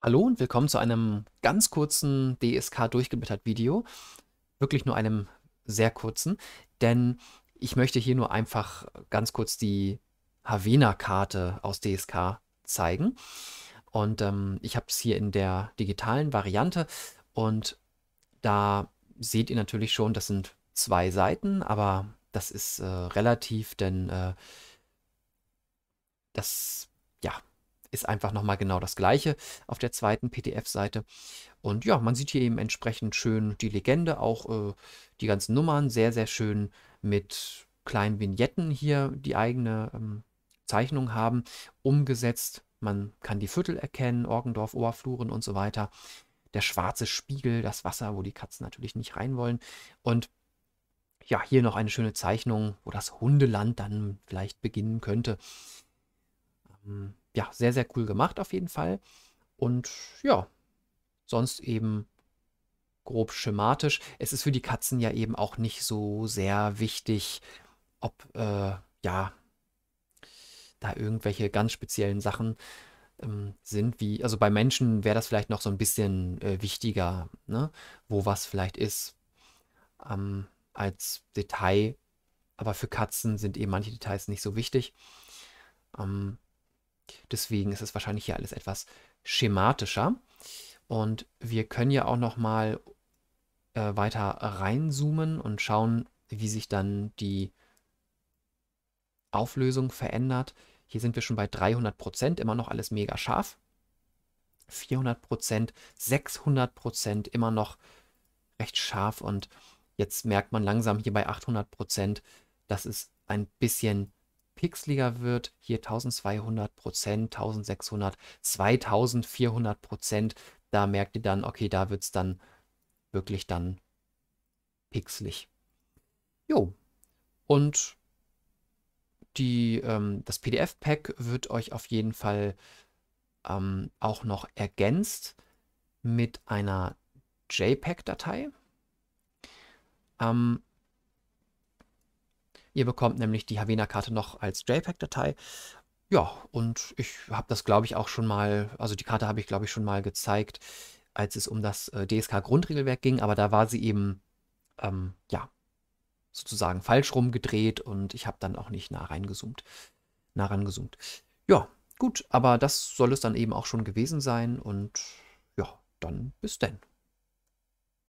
Hallo und willkommen zu einem ganz kurzen DSK durchgeblättert Video. Wirklich nur einem sehr kurzen, denn ich möchte hier nur einfach ganz kurz die Havena-Karte aus DSK zeigen. Und ähm, ich habe es hier in der digitalen Variante und da seht ihr natürlich schon, das sind zwei Seiten, aber das ist äh, relativ, denn äh, das ist einfach nochmal genau das gleiche auf der zweiten PDF-Seite. Und ja, man sieht hier eben entsprechend schön die Legende, auch äh, die ganzen Nummern, sehr, sehr schön mit kleinen Vignetten hier die eigene ähm, Zeichnung haben, umgesetzt. Man kann die Viertel erkennen, Orgendorf, Oberfluren und so weiter. Der schwarze Spiegel, das Wasser, wo die Katzen natürlich nicht rein wollen. Und ja, hier noch eine schöne Zeichnung, wo das Hundeland dann vielleicht beginnen könnte ja, sehr, sehr cool gemacht auf jeden Fall. Und ja, sonst eben grob schematisch. Es ist für die Katzen ja eben auch nicht so sehr wichtig, ob äh, ja da irgendwelche ganz speziellen Sachen ähm, sind, wie, also bei Menschen wäre das vielleicht noch so ein bisschen äh, wichtiger, ne? wo was vielleicht ist ähm, als Detail. Aber für Katzen sind eben manche Details nicht so wichtig. Ähm, Deswegen ist es wahrscheinlich hier alles etwas schematischer. Und wir können ja auch nochmal äh, weiter reinzoomen und schauen, wie sich dann die Auflösung verändert. Hier sind wir schon bei 300 Prozent, immer noch alles mega scharf. 400 Prozent, 600 Prozent, immer noch recht scharf. Und jetzt merkt man langsam hier bei 800 Prozent, dass es ein bisschen pixeliger wird, hier 1200 Prozent, 1600, 2400 Prozent, da merkt ihr dann, okay, da wird es dann wirklich dann pixelig. Jo, und die, ähm, das PDF-Pack wird euch auf jeden Fall ähm, auch noch ergänzt mit einer JPEG-Datei. Ähm, Ihr bekommt nämlich die Havena-Karte noch als JPEG-Datei. Ja, und ich habe das, glaube ich, auch schon mal, also die Karte habe ich, glaube ich, schon mal gezeigt, als es um das äh, DSK-Grundregelwerk ging, aber da war sie eben, ähm, ja, sozusagen falsch rumgedreht und ich habe dann auch nicht nah reingezoomt, nah rangezoomt. Ja, gut, aber das soll es dann eben auch schon gewesen sein und ja, dann bis denn.